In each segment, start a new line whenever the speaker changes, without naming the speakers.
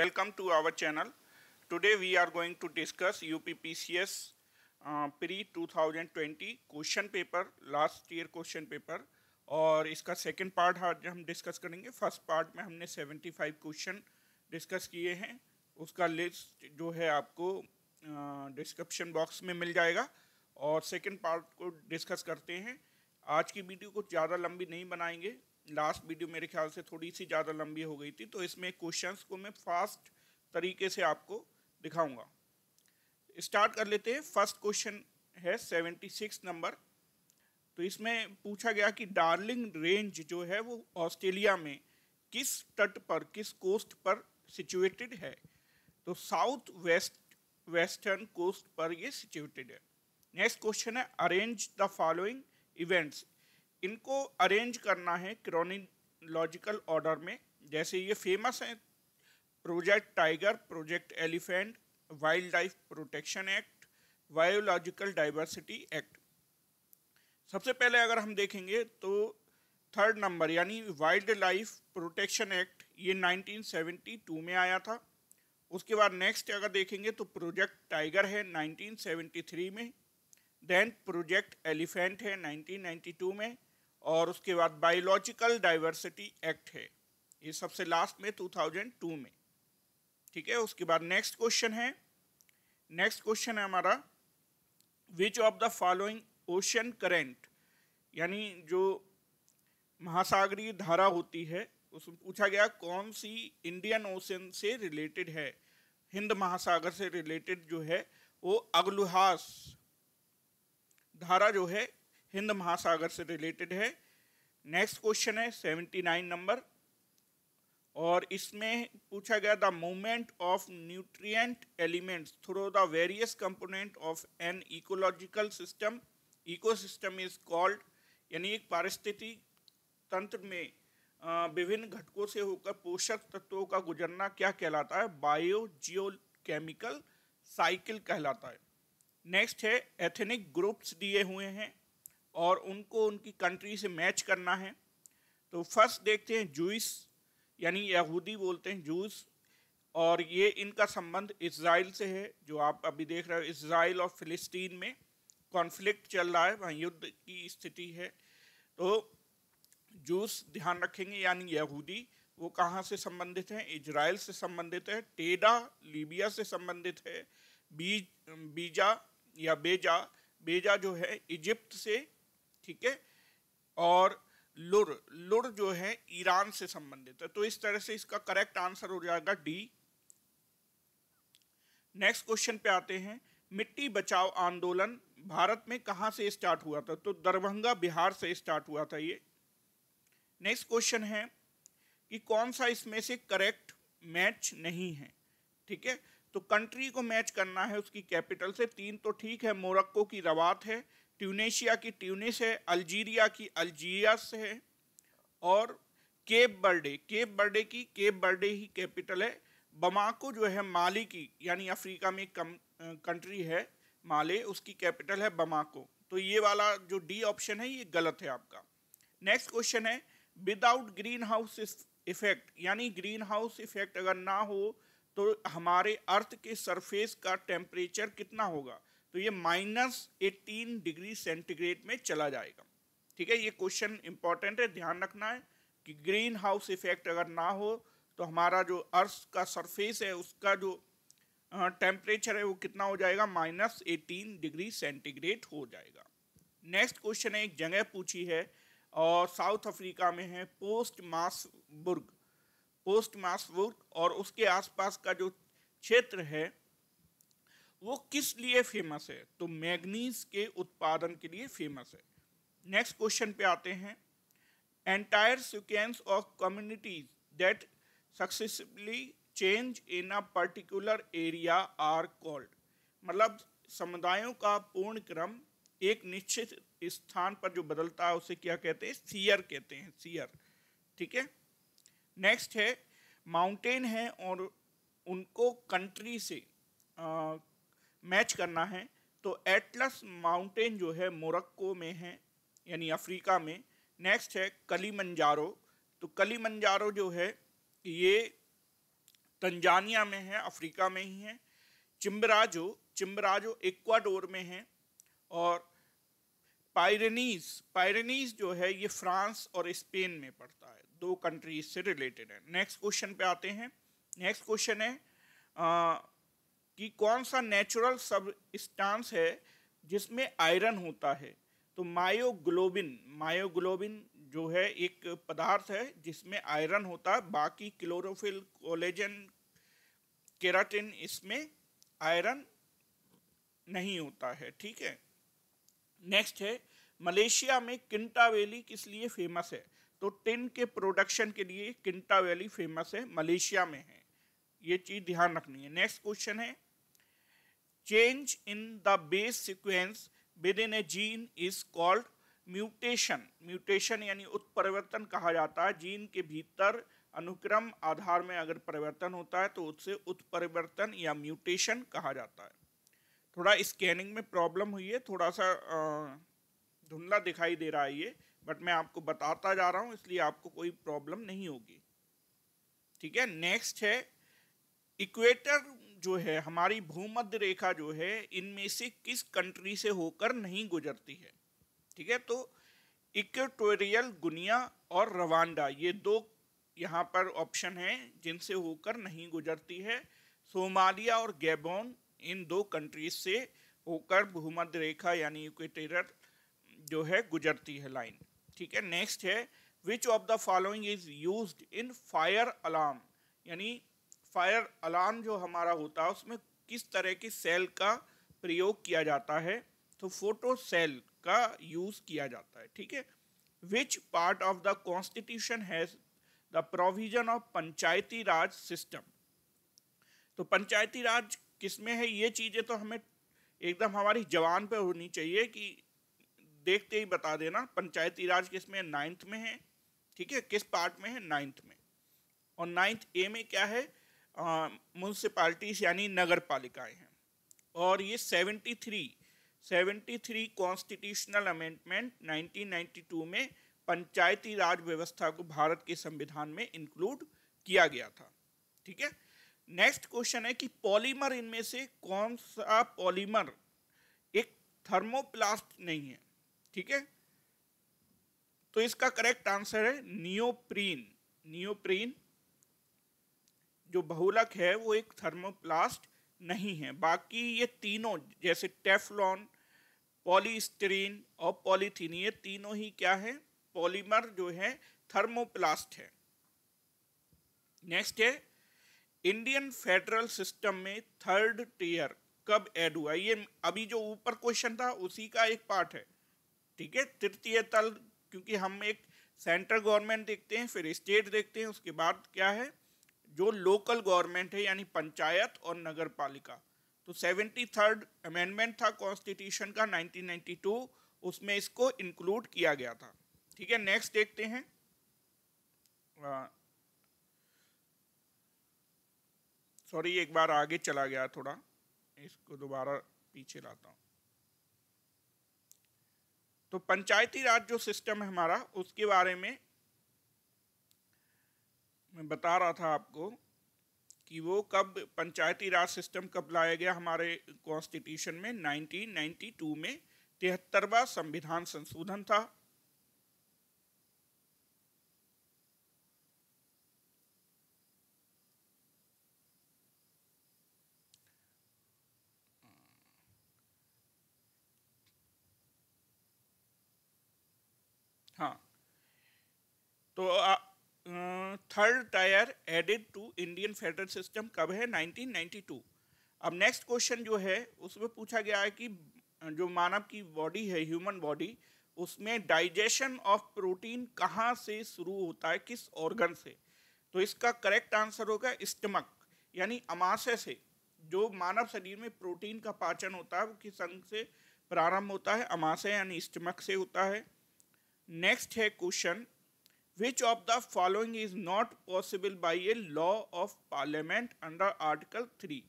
Welcome to our channel. Today we are going to discuss UPPCS uh, pre-2020 question paper last year question paper और इसका second part आज हम discuss करेंगे first part में हमने 75 question discuss किए हैं उसका लिस्ट जो है आपको डिस्क्रिप्शन uh, बॉक्स में मिल जाएगा और सेकंड पार्ट को डिस्कस करते हैं आज की वीडियो कुछ ज़्यादा लंबी नहीं बनाएंगे लास्ट वीडियो मेरे ख्याल से थोड़ी सी ज़्यादा लंबी हो गई थी तो इसमें क्वेश्चंस को मैं फास्ट तरीके से आपको दिखाऊंगा स्टार्ट कर लेते हैं फर्स्ट क्वेश्चन है सेवेंटी सिक्स नंबर तो इसमें पूछा गया कि डार्लिंग रेंज जो है वो ऑस्ट्रेलिया में किस तट पर किस कोस्ट पर सिचुएटेड है तो साउथ वेस्ट वेस्टर्न कोस्ट पर ये सिचुएटेड है नेक्स्ट क्वेश्चन है अरेंज द फॉलोइंग इवेंट्स इनको अरेंज करना है क्रोनिलॉजिकल ऑर्डर में जैसे ये फेमस हैं project tiger project elephant wild life protection act biological diversity act सबसे पहले अगर हम देखेंगे तो थर्ड नंबर यानी वाइल्ड लाइफ प्रोटेक्शन एक्ट ये 1972 में आया था उसके बाद नेक्स्ट अगर देखेंगे तो प्रोजेक्ट टाइगर है 1973 में देन प्रोजेक्ट एलिफेंट है 1992 में और उसके बाद बायोलॉजिकल डाइवर्सिटी एक्ट है ये सबसे लास्ट में 2002 में ठीक है उसके बाद नेक्स्ट क्वेश्चन है नेक्स्ट क्वेश्चन है हमारा which of the following ocean current यानी जो महासागरीय धारा होती है उसमें पूछा गया कौन सी इंडियन ओशन से रिलेटेड है हिंद महासागर से रिलेटेड जो है वो अगलुहास धारा जो है हिंद महासागर से रिलेटेड है नेक्स्ट क्वेश्चन है सेवेंटी नाइन नंबर और इसमें पूछा गया the movement of nutrient elements through the various component of an ecological system ecosystem is called यानी एक पारिस्थितिक तंत्र में विभिन्न घटकों से होकर पोषक तत्वों का गुजरना क्या कहलाता है बायो जियोकेमिकल साइकिल कहलाता है नेक्स्ट है एथेनिक ग्रुप्स दिए हुए हैं और उनको उनकी कंट्री से मैच करना है तो फर्स्ट देखते हैं जूस यानी यहूदी बोलते हैं जूस और ये इनका संबंध इसराइल से है जो आप अभी देख रहे हो इसराइल और फिलिस्तीन में कॉन्फ्लिक्ट चल रहा है वहाँ युद्ध की स्थिति है तो जूस ध्यान रखेंगे यानी यहूदी वो कहाँ से संबंधित हैं इजराइल से संबंधित है टेडा लीबिया से संबंधित है बीज बीजा या बेजा बेजा जो है इजिप्ट से ठीक है और लुर लुर जो है ईरान से संबंधित है तो इस तरह से इसका करेक्ट आंसर हो जाएगा डी नेक्स्ट क्वेश्चन पे आते हैं मिट्टी बचाओ आंदोलन भारत में कहां से स्टार्ट हुआ था तो दरभंगा बिहार से स्टार्ट हुआ था ये नेक्स्ट क्वेश्चन है कि कौन सा इसमें से करेक्ट मैच नहीं है ठीक है तो कंट्री को मैच करना है उसकी कैपिटल से तीन तो ठीक है मोरक्को की रवात है ट्यूनेशिया की ट्यूनिस है अल्जीरिया की अल्जीरिया से है और केप बर्डे केप बर्डे की केप बर्डे ही कैपिटल है बमाको जो है माली की यानी अफ्रीका में कम कंट्री है माले उसकी कैपिटल है बमाको तो ये वाला जो डी ऑप्शन है ये गलत है आपका नेक्स्ट क्वेश्चन है विदाउट ग्रीन हाउस इफेक्ट यानी ग्रीन हाउस इफेक्ट अगर ना हो तो हमारे अर्थ के सरफेस का टेम्परेचर कितना होगा तो ये माइनस एटीन डिग्री सेंटीग्रेड में चला जाएगा ठीक है ये क्वेश्चन इंपॉर्टेंट है ध्यान रखना है कि ग्रीन हाउस इफेक्ट अगर ना हो तो हमारा जो अर्थ का सरफेस है उसका जो टेम्परेचर है वो कितना हो जाएगा माइनस एटीन डिग्री सेंटीग्रेड हो जाएगा नेक्स्ट क्वेश्चन है एक जगह पूछी है और साउथ अफ्रीका में है पोस्ट मासबुर्ग पोस्ट मासबुर्ग और उसके आसपास का जो क्षेत्र है वो किस लिए फेमस है तो मैग्नीज के उत्पादन के लिए फेमस है नेक्स्ट क्वेश्चन पे आते हैं entire sequence of communities that successively change in a particular area are called मतलब समुदायों का पूर्ण क्रम एक निश्चित स्थान पर जो बदलता है उसे क्या कहते हैं सीयर कहते हैं सीयर ठीक है नेक्स्ट है माउंटेन है और उनको कंट्री से मैच करना है तो एटलस माउंटेन जो है मोरक्को में है यानी अफ्रीका में नेक्स्ट है कली मंजारो तो कली मंजारो जो है ये तंजानिया में है अफ्रीका में ही है चिम्बराजो चिम्बराजो इक्वाडोर में है और पायरनीस पायरनीस जो है ये फ्रांस और स्पेन में पड़ता है दो कंट्रीज से रिलेटेड है नेक्स्ट क्वेश्चन पे आते हैं नेक्स्ट क्वेश्चन है कि कौन सा नेचुरल सब स्टांस है जिसमें आयरन होता है तो मायोग्लोबिन मायोग्लोबिन जो है एक पदार्थ है जिसमें आयरन होता है बाकी क्लोरोफिल कोलेजन केराटिन इसमें आयरन नहीं होता है ठीक है नेक्स्ट है मलेशिया में किंटा वैली किस लिए फेमस है तो टिन के प्रोडक्शन के लिए किंटा वैली फेमस है मलेशिया में है ये चीज ध्यान रखनी है नेक्स्ट क्वेश्चन है change in the base sequence within a gene is called mutation mutation यानी उत्परिवर्तन कहा जाता है जीन के भीतर अनुक्रम आधार में अगर परिवर्तन होता है तो उससे उत्परिवर्तन या म्यूटेशन कहा जाता है थोड़ा स्कैनिंग में प्रॉब्लम हुई है थोड़ा सा धुंधला दिखाई दे रहा है ये बट मैं आपको बताता जा रहा हूँ इसलिए आपको कोई प्रॉब्लम नहीं होगी ठीक है नेक्स्ट है इक्वेटर जो है हमारी भूमध्य रेखा जो है इनमें से किस कंट्री से होकर नहीं गुजरती है ठीक है तो इक्वेटोरियल गुनिया और रवांडा ये दो यहाँ पर ऑप्शन हैं जिनसे होकर नहीं गुजरती है सोमालिया और गैबोन इन दो कंट्रीज से होकर भूमध्य रेखा यानी इक्वेटर जो है गुजरती है लाइन ठीक है नेक्स्ट है which of the following is use in fire alarm यानी फायर अलार्म जो हमारा होता है उसमें किस तरह की सेल का प्रयोग किया जाता है तो फोटो सेल का यूज़ किया जाता है ठीक है which part of the constitution has the provision of Panchayati Raj system तो पंचायती राज किसमें है ये चीज़ें तो हमें एकदम हमारी जवान पे होनी चाहिए कि देखते ही बता देना पंचायती राज किस में नाइन्थ में है ठीक है किस पार्ट में है नाइन्थ में और नाइन्थ ए में क्या है म्यूनसिपालिटीज यानी नगर पालिकाएँ हैं और ये 73 73 कॉन्स्टिट्यूशनल अमेंडमेंट 1992 में पंचायती राज व्यवस्था को भारत के संविधान में इंक्लूड किया गया था ठीक है नेक्स्ट क्वेश्चन है कि पॉलीमर इनमें से कौन सा पॉलीमर एक थर्मोप्लास्ट नहीं है ठीक है तो इसका करेक्ट आंसर है नियोप्रीन नियोप्रीन जो बहुलक है वो एक थर्मोप्लास्ट नहीं है बाकी ये तीनों जैसे टेफलॉन पॉलीस्टरीन और पॉलीथीन ये तीनों ही क्या है पॉलीमर जो है थर्मोप्लास्ट है नेक्स्ट है इंडियन फेडरल सिस्टम में थर्ड टीयर कब ऐड हुआ ये अभी जो ऊपर क्वेश्चन था उसी का एक पार्ट है ठीक है तृतीय तल क्योंकि हम एक सेंट्रल गवर्नमेंट देखते हैं फिर स्टेट देखते हैं उसके बाद क्या है जो लोकल गवर्नमेंट है यानी पंचायत और नगर पालिका तो सेवेंटी थर्ड अमेंडमेंट था कॉन्स्टिट्यूशन का 1992 उसमें इसको इंक्लूड किया गया था ठीक है नेक्स्ट देखते हैं सॉरी एक बार आगे चला गया थोड़ा इसको दोबारा पीछे लाता हूँ तो पंचायती राज जो सिस्टम है हमारा उसके बारे में मैं बता रहा था आपको कि वो कब पंचायती राज सिस्टम कब लाया गया हमारे कॉन्स्टिट्यूशन में 1992 में तिहत्तरवा संविधान संशोधन था third tier added to Indian federal system कब है 1992 अब नेक्स्ट क्वेश्चन जो है उसमें पूछा गया है कि जो मानव की बॉडी है ह्यूमन बॉडी उसमें डाइजेशन ऑफ प्रोटीन कहाँ से शुरू होता है किस ऑर्गन से तो इसका करेक्ट आंसर होगा स्टमक यानी अमाशय से जो मानव शरीर में प्रोटीन का पाचन होता है वो किस अंग से प्रारंभ होता है अमाशय यानी स्टमक से होता है नेक्स्ट है question which of the following is not possible by a law of parliament under article three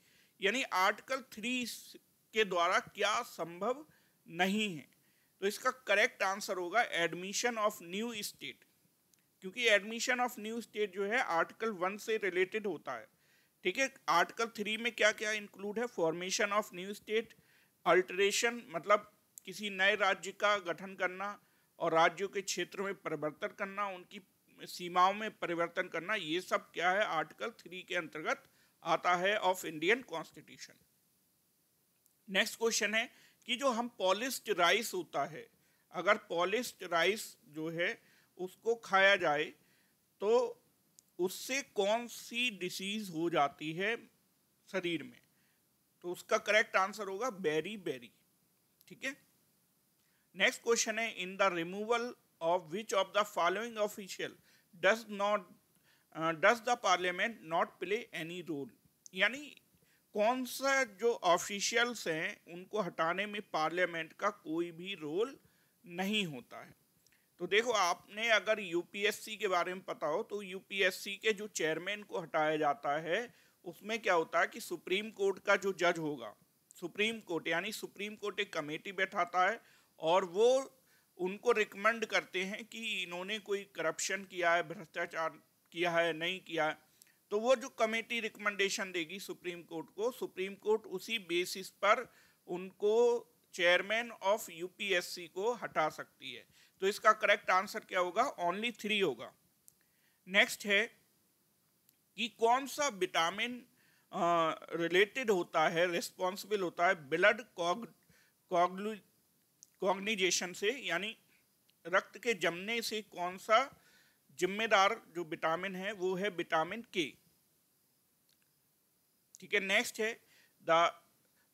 यानी आर्टिकल थ्री के द्वारा क्या संभव नहीं है तो इसका करेक्ट आंसर होगा एडमिशन ऑफ न्यू स्टेट क्योंकि एडमिशन ऑफ न्यू स्टेट जो है आर्टिकल वन से रिलेटेड होता है ठीक है आर्टिकल थ्री में क्या क्या इंक्लूड है formation of new state alteration मतलब किसी नए राज्य का गठन करना और राज्यों के क्षेत्र में परिवर्तन करना उनकी सीमाओं में परिवर्तन करना ये सब क्या है आर्टिकल थ्री के अंतर्गत आता है of Indian constitution next question है कि जो हम पॉलिस्ड राइस होता है अगर पॉलिस्ड राइस जो है उसको खाया जाए तो उससे कौन सी डिसीज हो जाती है शरीर में तो उसका करेक्ट आंसर होगा बेरी बेरी ठीक है नेक्स्ट क्वेश्चन है in the removal of which of the following official does not does the parliament not play any role यानी कौन सा जो ऑफिशियल्स हैं उनको हटाने में पार्लियामेंट का कोई भी रोल नहीं होता है तो देखो आपने अगर यूपीएससी के बारे में पता हो तो यूपीएससी के जो चेयरमैन को हटाया जाता है उसमें क्या होता है कि सुप्रीम कोर्ट का जो जज होगा सुप्रीम कोर्ट यानी सुप्रीम कोर्ट एक कमेटी बैठाता है और वो उनको रिकमेंड करते हैं कि इन्होंने कोई करप्शन किया है भ्रष्टाचार किया है नहीं किया है तो वो जो कमेटी रिकमेंडेशन देगी सुप्रीम कोर्ट को सुप्रीम कोर्ट उसी बेसिस पर उनको चेयरमैन ऑफ यूपीएससी को हटा सकती है तो इसका करेक्ट आंसर क्या होगा ओनली थ्री होगा नेक्स्ट है कि कौन सा विटामिन रिलेटेड होता है रिस्पॉन्सिबल होता है ब्लड कॉग कॉग्लू कॉग्निजेशन से यानी रक्त के जमने से कौन सा जिम्मेदार जो विटामिन है वो है विटामिन के ठीक है नेक्स्ट है the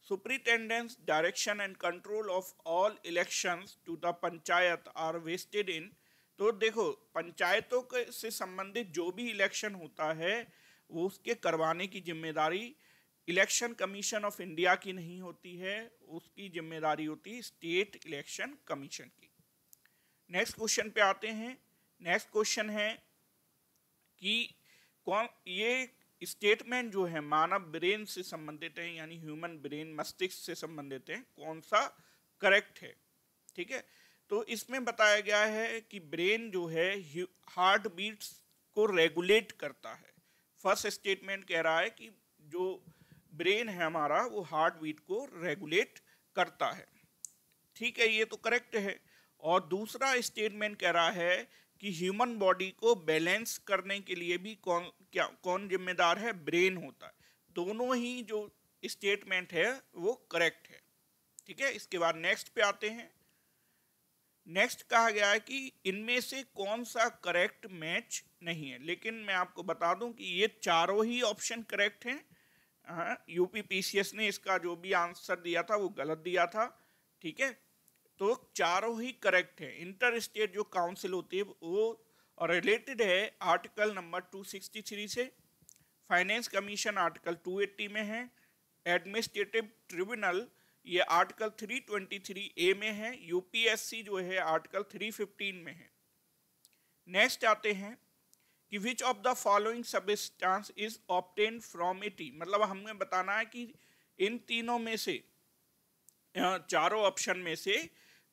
superintendence direction and control of all elections to the panchayat are vested in तो देखो पंचायतों के से संबंधित जो भी इलेक्शन होता है वो उसके करवाने की जिम्मेदारी इलेक्शन कमीशन ऑफ इंडिया की नहीं होती है उसकी जिम्मेदारी होती है स्टेट इलेक्शन कमीशन की नेक्स्ट क्वेश्चन पे आते हैं नेक्स्ट क्वेश्चन है कि कौन ये स्टेटमेंट जो है मानव ब्रेन से संबंधित है यानी ह्यूमन ब्रेन मस्तिष्क से संबंधित है कौन सा करेक्ट है ठीक है तो इसमें बताया गया है कि ब्रेन जो है हार्ट बीट्स को रेगुलेट करता है फर्स्ट स्टेटमेंट कह रहा है कि जो ब्रेन है हमारा वो हार्ट बीट को रेगुलेट करता है ठीक है ये तो करेक्ट है और दूसरा स्टेटमेंट कह रहा है कि ह्यूमन बॉडी को बैलेंस करने के लिए भी कौन क्या कौन जिम्मेदार है ब्रेन होता है दोनों ही जो स्टेटमेंट है वो करेक्ट है ठीक है इसके बाद नेक्स्ट पे आते हैं नेक्स्ट कहा गया है कि इनमें से कौन सा करेक्ट मैच नहीं है लेकिन मैं आपको बता दूं कि ये चारों ही ऑप्शन करेक्ट हैं यूपी हाँ, पीसीएस ने इसका जो भी आंसर दिया था वो गलत दिया था ठीक है तो चारों ही करेक्ट है इंटर स्टेट जो काउंसिल होती है वो रिलेटेड है आर्टिकल नंबर 263 से फाइनेंस कमीशन आर्टिकल 280 में है एडमिनिस्ट्रेटिव ट्रिब्यूनल ये आर्टिकल 323 ए में है यूपीएससी जो है आर्टिकल 315 में है नेक्स्ट आते हैं कि which of the following substance is obtain from a tea मतलब हमें बताना है कि इन तीनों में से चारों ऑप्शन में से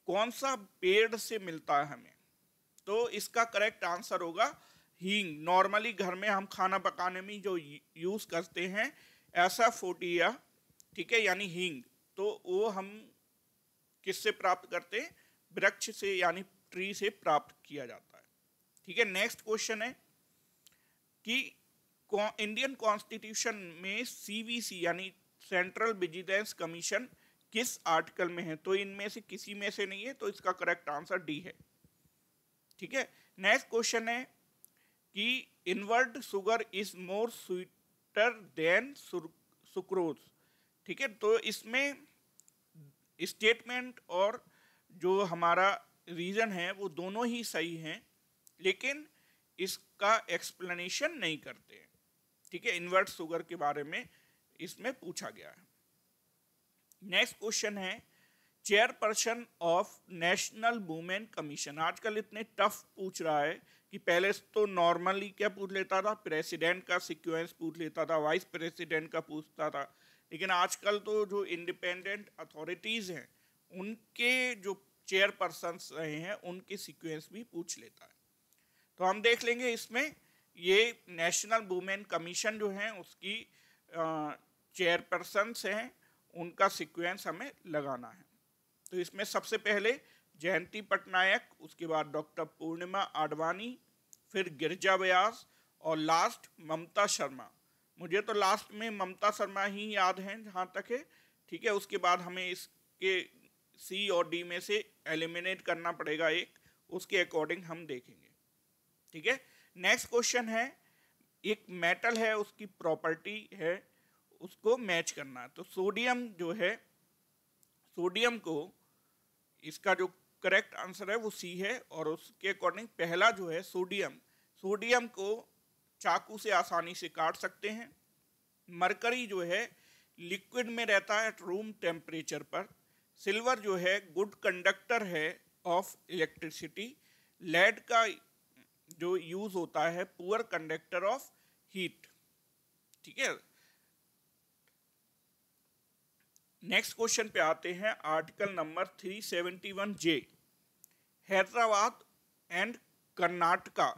कौन सा पेड़ से मिलता है हमें तो इसका करेक्ट आंसर होगा हींग नॉर्मली घर में हम खाना पकाने में जो यूज़ करते हैं ऐसा फोटिया ठीक है यानी हींग तो वो हम किससे प्राप्त करते हैं वृक्ष से यानी ट्री से प्राप्त किया जाता है ठीक है नेक्स्ट क्वेश्चन है कि इंडियन कॉन्स्टिट्यूशन में सीवीसी यानी सेंट्रल विजिलेंस कमीशन किस आर्टिकल में है तो इनमें से किसी में से नहीं है तो इसका करेक्ट आंसर डी है ठीक है नेक्स्ट क्वेश्चन है कि invert sugar is more sweeter than sucrose ठीक है तो इसमें स्टेटमेंट और जो हमारा रीज़न है वो दोनों ही सही हैं लेकिन इसका एक्सप्लेनेशन नहीं करते हैं ठीक है इन्वर्ट शुगर के बारे में इसमें पूछा गया है नेक्स्ट क्वेश्चन है chairperson of national women commission आजकल इतने टफ पूछ रहा है कि पहले तो नॉर्मली क्या पूछ लेता था प्रेसिडेंट का सिक्वेंस पूछ लेता था वाइस प्रेसिडेंट का पूछता था लेकिन आजकल तो जो इंडिपेंडेंट अथॉरिटीज़ हैं उनके जो चेयरपर्सन रहे हैं उनके सिक्वेंस भी पूछ लेता है तो हम देख लेंगे इसमें ये नेशनल वुमेन कमीशन जो है उसकी चेयरपर्सनस हैं उनका सिक्वेंस हमें लगाना है तो इसमें सबसे पहले जयंती पटनायक उसके बाद डॉक्टर पूर्णिमा आडवाणी फिर गिरजा व्यास और लास्ट ममता शर्मा मुझे तो लास्ट में ममता शर्मा ही याद हैं जहाँ तक है ठीक है उसके बाद हमें इसके सी और डी में से एलिमिनेट करना पड़ेगा एक उसके अकॉर्डिंग हम देखेंगे ठीक है नेक्स्ट क्वेश्चन है एक मेटल है उसकी प्रॉपर्टी है उसको मैच करना तो सोडियम जो है सोडियम को इसका जो करेक्ट आंसर है वो सी है और उसके अकॉर्डिंग पहला जो है सोडियम सोडियम को चाकू से आसानी से काट सकते हैं मरकरी जो है लिक्विड में रहता है एट रूम टेम्परेचर पर सिल्वर जो है गुड कंडक्टर है ऑफ इलेक्ट्रिसिटी लेड का जो यूज होता है पुअर कंडक्टर ऑफ हीट ठीक है नेक्स्ट क्वेश्चन पे आते हैं article number 371 J Hyderabad and Karnataka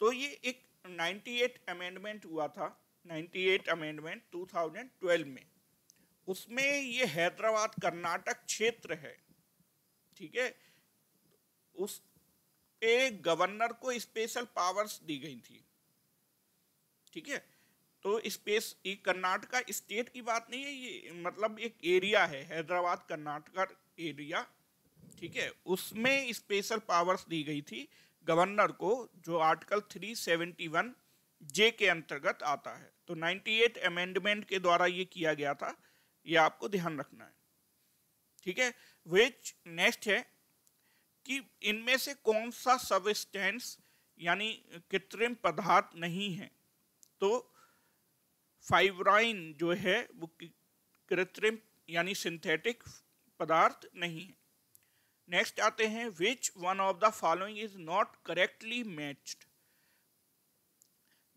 तो ये एक 98 अमेंडमेंट हुआ था 98 अमेंडमेंट 2012 में उसमें ये हैदराबाद कर्नाटक क्षेत्र है ठीक है उस पे गवर्नर को स्पेशल पावर्स दी गई थी ठीक है तो स्पेस कर्नाटका स्टेट की बात नहीं है ये मतलब एक एरिया है हैदराबाद कर्नाटका एरिया ठीक है उसमें स्पेशल पावर्स दी गई थी गवर्नर को जो आर्टिकल 371 जे के अंतर्गत आता है तो 98 अमेंडमेंट के द्वारा ये किया गया था ये आपको ध्यान रखना है ठीक है विच नेक्स्ट है कि इनमें से कौन सा सबस्टेंस यानी कृत्रिम पदार्थ नहीं है तो फाइब्राइन जो है वो कृत्रिम यानी सिंथेटिक पदार्थ नहीं है नेक्स्ट आते हैं which one of the following is not correctly matched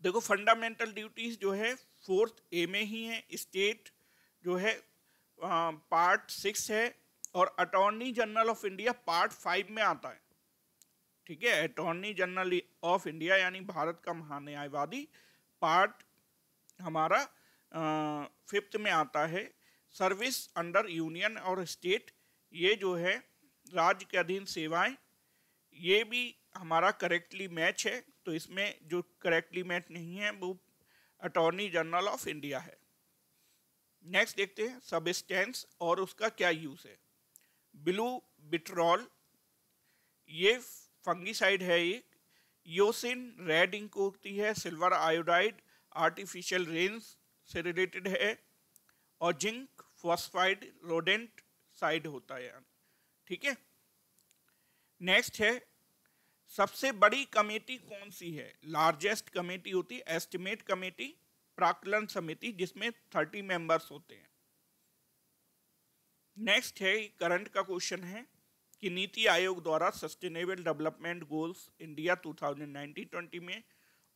देखो फंडामेंटल ड्यूटीज जो है फोर्थ ए में ही है स्टेट जो है पार्ट सिक्स है और attorney general of India part five में आता है ठीक है अटॉर्नी जनरल ऑफ इंडिया यानी भारत का महान्यायवादी पार्ट हमारा फिफ्थ में आता है सर्विस अंडर यूनियन और स्टेट ये जो है राज्य के अधीन सेवाएं ये भी हमारा करेक्टली मैच है तो इसमें जो करेक्टली मैच नहीं है वो अटॉर्नी जनरल ऑफ इंडिया है नेक्स्ट देखते हैं सबस्टेंस और उसका क्या यूज़ है ब्लू बिट्रॉल ये फंगिसाइड है एक योसिन रेड इंक होती है सिल्वर आयोडाइड आर्टिफिशियल रेन्स से रिलेटेड है और जिंक फॉस्फाइड रोडेंट साइड होता है ठीक है नेक्स्ट है सबसे बड़ी कमेटी कौन सी है लार्जेस्ट कमेटी होती है एस्टिमेट कमेटी प्राकलन समिति जिसमें थर्टी मेंबर्स होते हैं नेक्स्ट है करंट का क्वेश्चन है कि नीति आयोग द्वारा सस्टेनेबल डेवलपमेंट गोल्स इंडिया 2019-20 में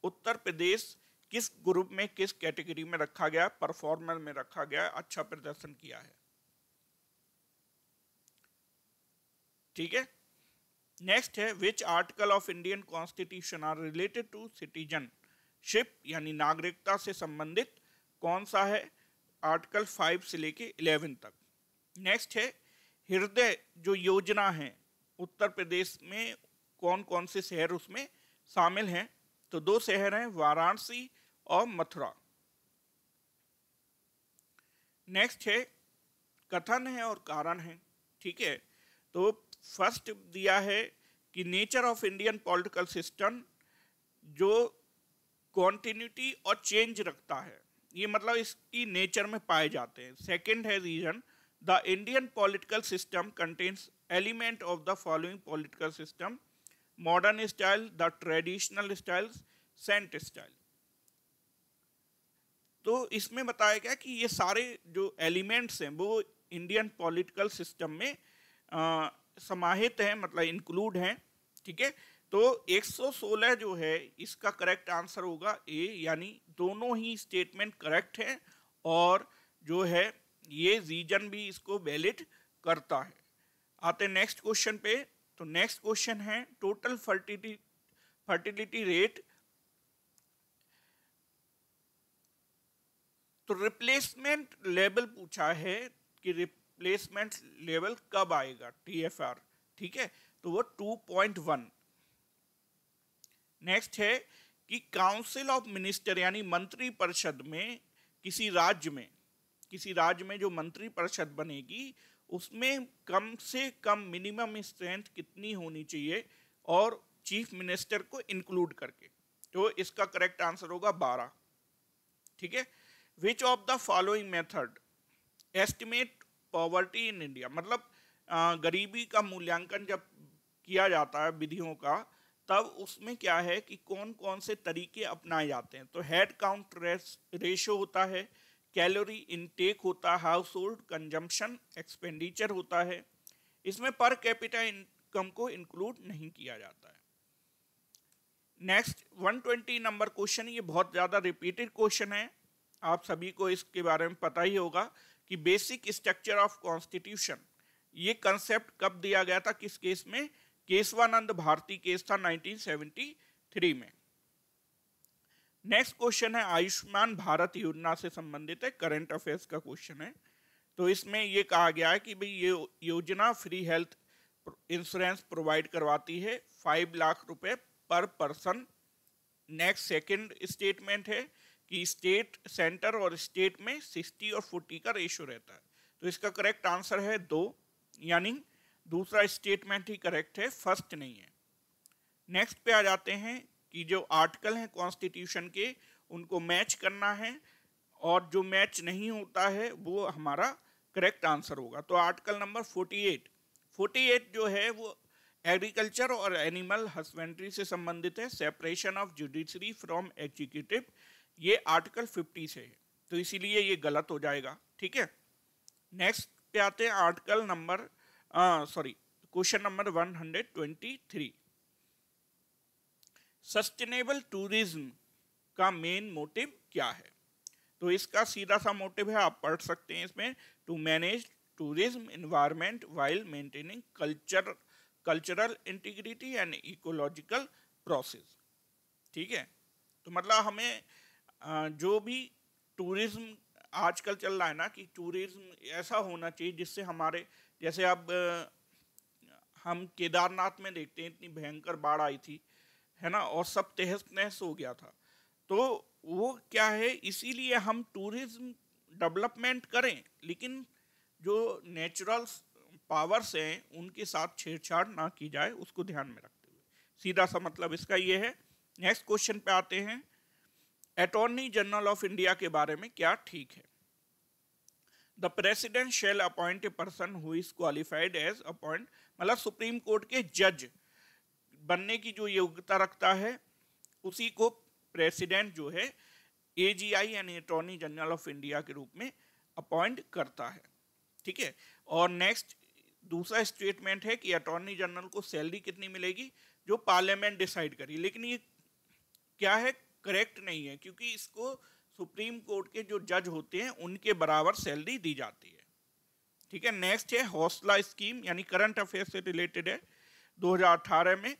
उत्तर प्रदेश किस ग्रुप में किस कैटेगरी में रखा गया परफॉर्मर में रखा गया अच्छा प्रदर्शन किया है ठीक है नेक्स्ट है which article of Indian constitution are related to citizenship यानी नागरिकता से संबंधित कौन सा है आर्टिकल फाइव से लेके इलेवन तक नेक्स्ट है हृदय जो योजना है उत्तर प्रदेश में कौन कौन से शहर उसमें शामिल हैं तो दो शहर हैं वाराणसी और मथुरा नेक्स्ट है कथन है और कारण है ठीक है तो फर्स्ट दिया है कि nature of Indian political system जो कॉन्टिन्यूटी और चेंज रखता है ये मतलब इसकी नेचर में पाए जाते हैं सेकंड है reason The Indian political system contains element of the following political system, modern style, the traditional styles, saint style तो इसमें बताया गया कि ये सारे जो एलिमेंट्स हैं वो इंडियन पॉलिटिकल सिस्टम में आ, समाहित हैं मतलब इंक्लूड हैं ठीक है तो 116 जो है इसका करेक्ट आंसर होगा ए यानी दोनों ही स्टेटमेंट करेक्ट हैं और जो है ये रीजन भी इसको वैलिड करता है आते नेक्स्ट क्वेश्चन पे तो नेक्स्ट क्वेश्चन है टोटल फर्टिलिटी फर्टिलिटी रेट तो रिप्लेसमेंट लेवल पूछा है कि रिप्लेसमेंट लेवल कब आएगा टीएफआर ठीक है तो वो 2.1 नेक्स्ट है कि काउंसिल ऑफ मिनिस्टर यानी मंत्री परिषद में किसी राज्य में किसी राज्य में जो मंत्री परिषद बनेगी उसमें कम से कम मिनिमम स्ट्रेंथ कितनी होनी चाहिए और चीफ मिनिस्टर को इंक्लूड करके तो इसका करेक्ट आंसर होगा बारह ठीक है which of the following method estimate poverty in India मतलब गरीबी का मूल्यांकन जब किया जाता है विधियों का तब उसमें क्या है कि कौन कौन से तरीके अपनाए जाते हैं तो हेड काउंट रेशो होता है कैलोरी इनटेक होता है हाउस होल्ड कंजम्पशन एक्सपेंडिचर होता है इसमें पर कैपिटा इनकम को इंक्लूड नहीं किया जाता है नेक्स्ट 120 नंबर क्वेश्चन ये बहुत ज़्यादा रिपीटेड क्वेश्चन है आप सभी को इसके बारे में पता ही होगा कि बेसिक स्ट्रक्चर ऑफ कॉन्स्टिट्यूशन ये कंसेप्ट कब दिया गया था किस केस में केशवानंद भारती केस था 1973 में नेक्स्ट क्वेश्चन है आयुष्मान भारत योजना से संबंधित है करंट अफेयर्स का क्वेश्चन है तो इसमें ये कहा गया है कि भाई ये योजना फ्री हेल्थ इंश्योरेंस प्रोवाइड करवाती है फाइव लाख रुपए पर पर्सन नेक्स्ट सेकंड स्टेटमेंट है कि स्टेट सेंटर और स्टेट में सिक्सटी और फोर्टी का रेशो रहता है तो इसका करेक्ट आंसर है दो यानी दूसरा स्टेटमेंट ही करेक्ट है फर्स्ट नहीं है नेक्स्ट पे आ जाते हैं कि जो आर्टिकल हैं कॉन्स्टिट्यूशन के उनको मैच करना है और जो मैच नहीं होता है वो हमारा करेक्ट आंसर होगा तो आर्टिकल नंबर 48 48 जो है वो एग्रीकल्चर और एनिमल हस्बेंड्री से संबंधित है separation of judiciary from executive ये आर्टिकल 50 से है तो इसीलिए ये गलत हो जाएगा ठीक है नेक्स्ट पे आते हैं article number sorry question number 123 sustainable tourism का मेन मोटिव क्या है तो इसका सीधा सा मोटिव है आप पढ़ सकते हैं इसमें to manage tourism environment while maintaining culture cultural integrity and ecological process ठीक है तो मतलब हमें जो भी टूरिज्म आजकल चल रहा है ना कि टूरिज्म ऐसा होना चाहिए जिससे हमारे जैसे अब हम केदारनाथ में देखते हैं इतनी भयंकर बाढ़ आई थी है ना और सब तहस नहस हो गया था तो वो क्या है इसीलिए हम टूरिज्म डेवलपमेंट करें लेकिन जो नेचुरल पावर्स हैं उनके साथ छेड़छाड़ ना की जाए उसको ध्यान में रखते हुए सीधा सा मतलब इसका ये है नेक्स्ट क्वेश्चन पे आते हैं अटॉर्नी जनरल ऑफ इंडिया के बारे में क्या ठीक है the president shall appoint a person who is qualified as appoint मतलब सुप्रीम कोर्ट के जज बनने की जो योग्यता रखता है उसी को प्रेसिडेंट जो है ए जी आई यानी अटॉर्नी जनरल ऑफ इंडिया के रूप में अपॉइंट करता है ठीक है और नेक्स्ट दूसरा स्टेटमेंट है कि अटॉर्नी जनरल को सैलरी कितनी मिलेगी जो पार्लियामेंट डिसाइड करी लेकिन ये क्या है करेक्ट नहीं है क्योंकि इसको सुप्रीम कोर्ट के जो जज होते हैं उनके बराबर सैलरी दी जाती है ठीक है नेक्स्ट है हौसला स्कीम यानी करंट अफेयर से रिलेटेड है 2018 में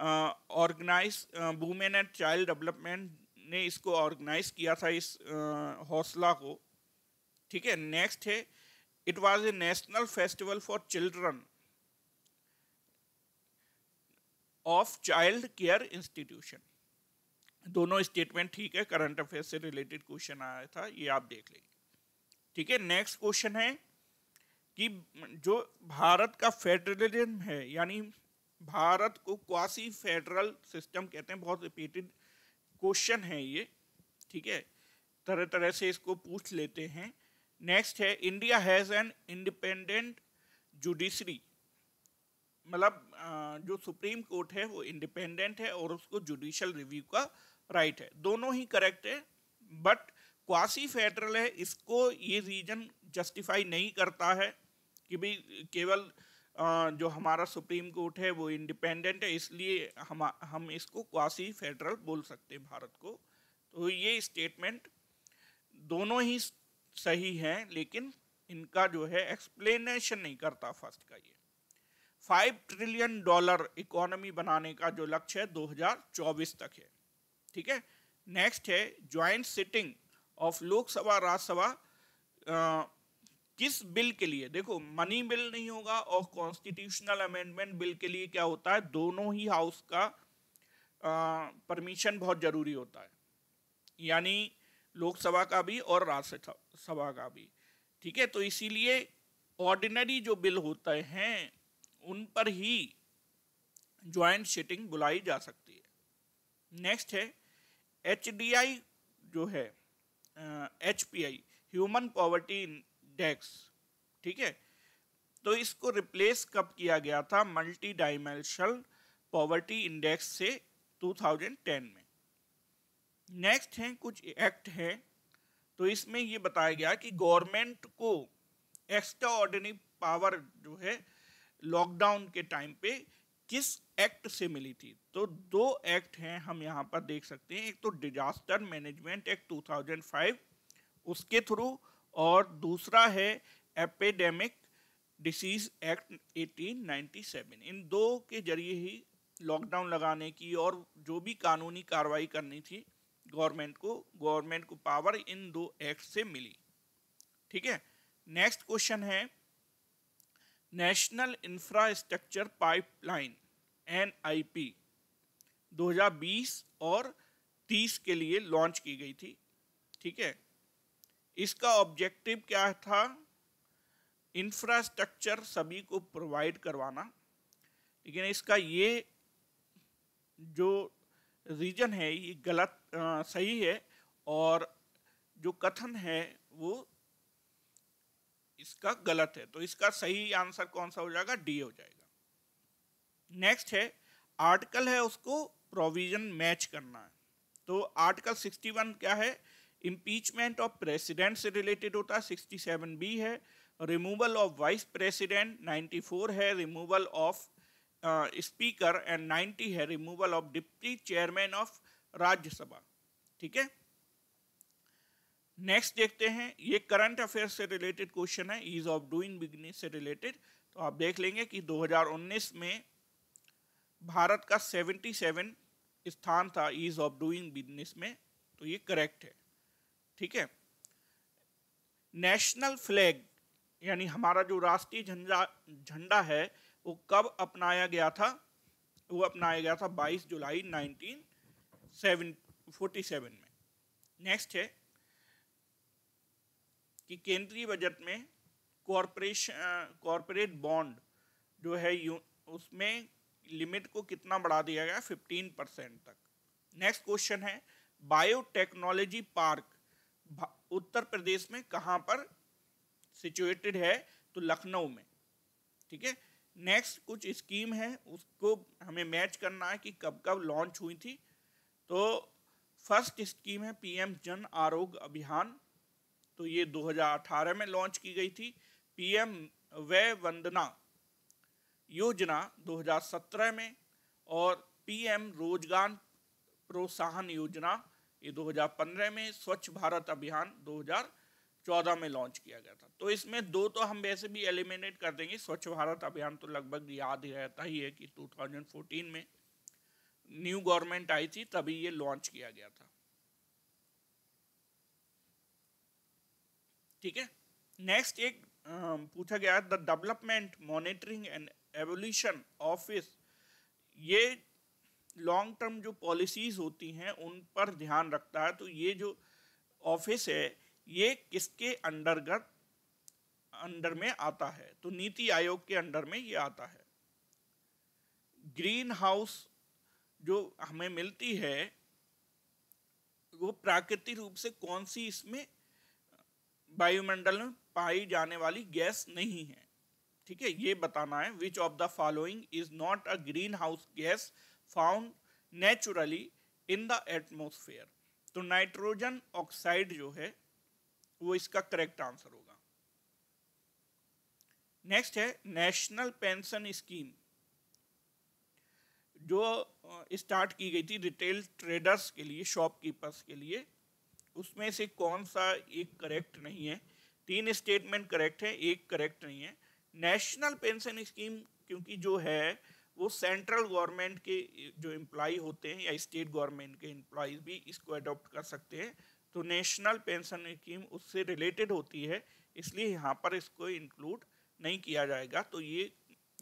organise women and child development ने इसको ऑर्गेनाइज किया था इस हौसला को ठीक है नेक्स्ट है it was a national festival for children of child care institution दोनों स्टेटमेंट ठीक है करंट अफेयर से रिलेटेड क्वेश्चन आया था ये आप देख लेंगे ठीक है नेक्स्ट क्वेश्चन है कि जो भारत का फेडरलिज्म है यानी भारत को क्वासी फेडरल सिस्टम कहते हैं बहुत रिपीटेड क्वेश्चन है ये ठीक है तरह तरह से इसको पूछ लेते हैं नेक्स्ट है India has an independent judiciary मतलब जो सुप्रीम कोर्ट है वो इंडिपेंडेंट है और उसको जुडिशल रिव्यू का राइट है दोनों ही करेक्ट है बट क्वासी फेडरल है इसको ये रीजन जस्टिफाई नहीं करता है कि भाई केवल जो हमारा सुप्रीम कोर्ट है वो इंडिपेंडेंट है इसलिए हम हम इसको क्वासी फेडरल बोल सकते हैं भारत को तो ये स्टेटमेंट दोनों ही सही हैं लेकिन इनका जो है एक्सप्लेनेशन नहीं करता फर्स्ट का ये फाइव ट्रिलियन डॉलर इकोनॉमी बनाने का जो लक्ष्य है 2024 तक है ठीक है नेक्स्ट है joint sitting of Lok Sabha Rajya Sabha किस बिल के लिए देखो मनी बिल नहीं होगा और कॉन्स्टिट्यूशनल अमेंडमेंट बिल के लिए क्या होता है दोनों ही हाउस का परमिशन बहुत ज़रूरी होता है यानी लोकसभा का भी और राज्यसभा का भी ठीक है तो इसीलिए ऑर्डिनरी जो बिल होते हैं उन पर ही ज्वाइंट सिटिंग बुलाई जा सकती है नेक्स्ट है एच जो है H P I human poverty index ठीक है तो इसको रिप्लेस कब किया गया था मल्टी डायमेंशनल पॉवर्टी इंडेक्स से 2010 में नेक्स्ट हैं कुछ एक्ट हैं तो इसमें ये बताया गया कि गवर्नमेंट को एक्स्ट्रा ऑर्डिनरी पावर जो है लॉकडाउन के टाइम पे किस एक्ट से मिली थी तो दो एक्ट हैं हम यहाँ पर देख सकते हैं एक तो डिजास्टर मैनेजमेंट एक्ट 2005 उसके थ्रू और दूसरा है एपिडेमिक डिसीज एक्ट 1897 इन दो के जरिए ही लॉकडाउन लगाने की और जो भी कानूनी कार्रवाई करनी थी गवर्नमेंट को गवर्नमेंट को पावर इन दो एक्ट से मिली ठीक है नेक्स्ट क्वेश्चन है नेशनल इंफ्रास्ट्रक्चर पाइपलाइन एन 2020 और 30 के लिए लॉन्च की गई थी ठीक है इसका ऑब्जेक्टिव क्या था इंफ्रास्ट्रक्चर सभी को प्रोवाइड करवाना लेकिन इसका ये जो रीजन है ये गलत आ, सही है और जो कथन है वो इसका गलत है तो इसका सही आंसर कौन सा हो जाएगा डी हो जाएगा नेक्स्ट है आर्टिकल है उसको प्रोविजन मैच करना है तो आर्टिकल 61 क्या है इम्पीचमेंट ऑफ प्रेसिडेंट से रिलेटेड होता है सिक्सटी सेवन बी है removal of vice president ninety four है removal of speaker and ninety है removal of deputy chairman of Rajya Sabha ठीक है नेक्स्ट देखते हैं ये करंट अफेयर से रिलेटेड क्वेश्चन है ईज ऑफ डूइंग बिजनेस से रिलेटेड तो आप देख लेंगे कि 2019 में भारत का 77 स्थान था ईज ऑफ डूइंग बिजनेस में तो ये करेक्ट है ठीक है नेशनल फ्लैग यानी हमारा जो राष्ट्रीय झंडा झंडा है वो कब अपनाया गया था वो अपनाया गया था 22 जुलाई 1947 में नेक्स्ट है कि केंद्रीय बजट में कॉरपोरेशन कॉरपोरेट बॉन्ड जो है उसमें लिमिट को कितना बढ़ा दिया गया 15 परसेंट तक नेक्स्ट क्वेश्चन है बायोटेक्नोलॉजी पार्क उत्तर प्रदेश में कहां पर सिचुएटेड है तो लखनऊ में ठीक है नेक्स्ट कुछ स्कीम है उसको हमें मैच करना है कि कब कब लॉन्च हुई थी तो फर्स्ट स्कीम है पीएम जन आरोग्य अभियान तो ये 2018 में लॉन्च की गई थी पीएम व्य वंदना योजना 2017 में और पीएम रोजगार प्रोत्साहन योजना ये 2015 में स्वच्छ भारत अभियान 2014 में लॉन्च किया गया था तो इसमें दो तो हम वैसे भी एलिमिनेट कर देंगे स्वच्छ भारत अभियान तो लगभग याद ही रहता ही है कि 2014 में न्यू गवर्नमेंट आई थी तभी ये लॉन्च किया गया था ठीक है नेक्स्ट एक पूछा गया the development monitoring and evaluation office ये लॉन्ग टर्म जो पॉलिसीज़ होती हैं उन पर ध्यान रखता है तो ये जो ऑफिस है ये किसके अंडरगत अंडर में आता है तो नीति आयोग के अंडर में ये आता है ग्रीन हाउस जो हमें मिलती है वो प्राकृतिक रूप से कौन सी इसमें वायुमंडल में पाई जाने वाली गैस नहीं है ठीक है ये बताना है which of the following is not a green house gas found naturally in the atmosphere तो नाइट्रोजन ऑक्साइड जो है वो इसका करेक्ट आंसर होगा नेक्स्ट है नेशनल पेंशन स्कीम जो स्टार्ट की गई थी रिटेल ट्रेडर्स के लिए शॉपकीपर्स के लिए उसमें से कौन सा एक करेक्ट नहीं है तीन स्टेटमेंट करेक्ट है एक करेक्ट नहीं है नेशनल पेंशन स्कीम क्योंकि जो है वो सेंट्रल गवर्नमेंट के जो एम्प्लॉ होते हैं या स्टेट गवर्नमेंट के एम्प्लॉज भी इसको अडॉप्ट कर सकते हैं तो नेशनल पेंशन स्कीम उससे रिलेटेड होती है इसलिए यहाँ पर इसको इंक्लूड नहीं किया जाएगा तो ये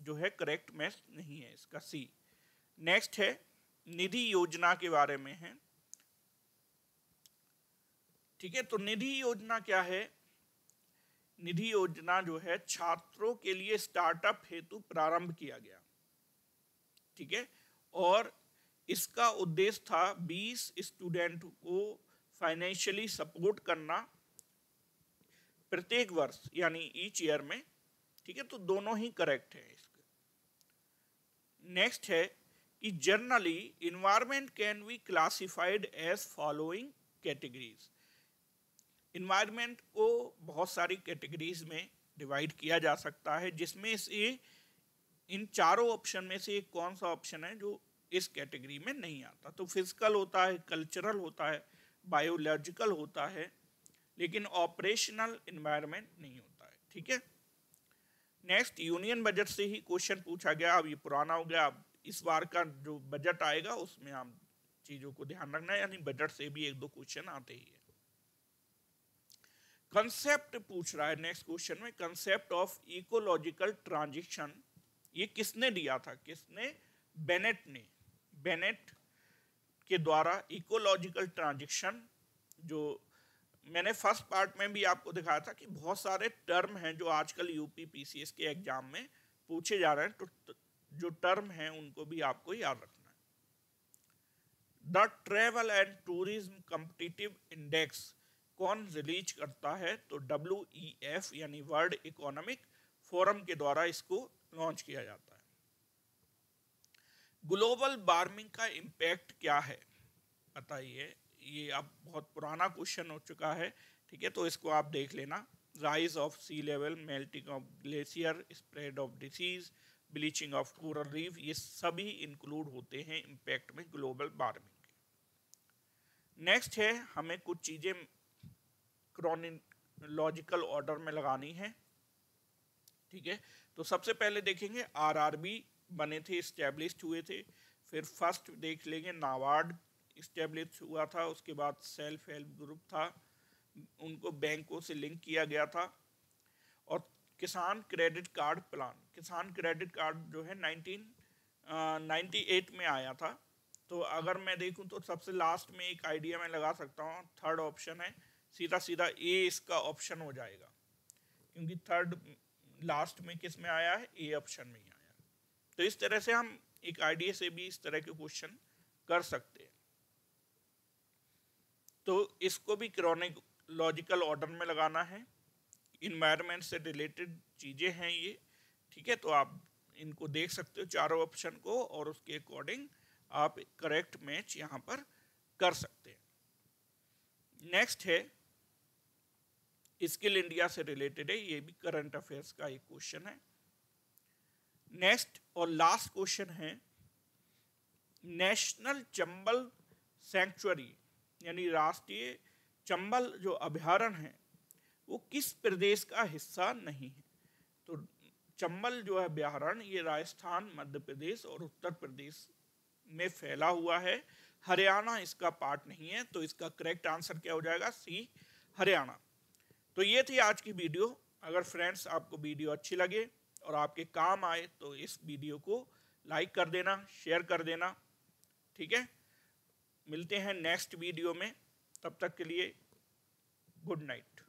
जो है करेक्ट मैच नहीं है इसका सी नेक्स्ट है निधि योजना के बारे में है ठीक है तो निधि योजना क्या है निधि योजना जो है छात्रों के लिए स्टार्टअप हेतु प्रारंभ किया गया ठीक है और इसका उद्देश्य था 20 स्टूडेंट को फाइनेंशियली सपोर्ट करना प्रत्येक वर्ष यानी ईच ईयर में ठीक है तो दोनों ही करेक्ट है इसके नेक्स्ट है कि generally environment can be classified as following categories environment को बहुत सारी कैटेगरीज में डिवाइड किया जा सकता है जिसमें से इन चारों ऑप्शन में से एक कौन सा ऑप्शन है जो इस कैटेगरी में नहीं आता तो फिजिकल होता है कल्चरल होता है बायोलॉजिकल होता है लेकिन ऑपरेशनल इन्वायरमेंट नहीं होता है ठीक है नेक्स्ट यूनियन बजट से ही क्वेश्चन पूछा गया अब ये पुराना हो गया अब इस बार का जो बजट आएगा उसमें आप चीज़ों को ध्यान रखना यानी बजट से भी एक दो क्वेश्चन आते ही है कंसेप्ट पूछ रहा है नेक्स्ट क्वेश्चन में कंसेप्ट ऑफ इकोलॉजिकल ट्रांजिशन ये किसने दिया था किसने बेनेट ने बेनेट के द्वारा इकोलॉजिकल ट्रांजिशन जो मैंने फर्स्ट पार्ट में भी आपको दिखाया था कि बहुत सारे टर्म हैं जो आजकल यूपी पीसीएस के एग्जाम में पूछे जा रहे हैं तो जो टर्म हैं उनको भी आपको याद रखना है the travel and tourism competitive index कौन रिलीज करता है तो डब्ल्यू e यानी वर्ल्ड इकोनॉमिक फोरम के द्वारा इसको लॉन्च किया जाता है ग्लोबल वार्मिंग का इम्पैक्ट क्या है बताइए ये अब बहुत पुराना क्वेश्चन हो चुका है ठीक है तो इसको आप देख लेना rise of sea level melting of glacier spread of disease bleaching of coral reef ये सभी इंक्लूड होते हैं इम्पैक्ट में ग्लोबल वार्मिंग के नेक्स्ट है हमें कुछ चीज़ें क्रोनिलॉजिकल ऑर्डर में लगानी है ठीक है तो सबसे पहले देखेंगे आरआरबी बने थे इस्टेब्लिश हुए थे फिर फर्स्ट देख लेंगे नावार्ड इस्टेब्लिश हुआ था उसके बाद सेल्फ हेल्प ग्रुप था उनको बैंकों से लिंक किया गया था और Kisan credit card plan Kisan credit card जो है नाइनटीन नाइन्टी एट में आया था तो अगर मैं देखूं तो सबसे लास्ट में एक आइडिया मैं लगा सकता हूँ थर्ड ऑप्शन है सीधा सीधा ए इसका ऑप्शन हो जाएगा क्योंकि थर्ड लास्ट में किस में आया है ए ऑप्शन में ही आया तो इस तरह से हम एक आइडिया से भी इस तरह के क्वेश्चन कर सकते हैं तो इसको भी क्रॉनिक लॉजिकल ऑर्डर में लगाना है इन्वायरमेंट से रिलेटेड चीज़ें हैं ये ठीक है तो आप इनको देख सकते हो चारों ऑप्शन को और उसके अकॉर्डिंग आप करेक्ट मैच यहाँ पर कर सकते हैं नेक्स्ट है स्किल इंडिया से रिलेटेड है ये भी करंट अफेयर्स का एक क्वेश्चन है नेक्स्ट और लास्ट क्वेश्चन है नेशनल चंबल सेंचुरी यानी राष्ट्रीय चंबल जो अभ्यारण है वो किस प्रदेश का हिस्सा नहीं है तो चंबल जो है अभ्यारण ये राजस्थान मध्य प्रदेश और उत्तर प्रदेश में फैला हुआ है हरियाणा इसका पार्ट नहीं है तो इसका करेक्ट आंसर क्या हो जाएगा सी हरियाणा तो ये थी आज की वीडियो अगर फ्रेंड्स आपको वीडियो अच्छी लगे और आपके काम आए तो इस वीडियो को लाइक कर देना शेयर कर देना ठीक है मिलते हैं नेक्स्ट वीडियो में तब तक के लिए गुड नाइट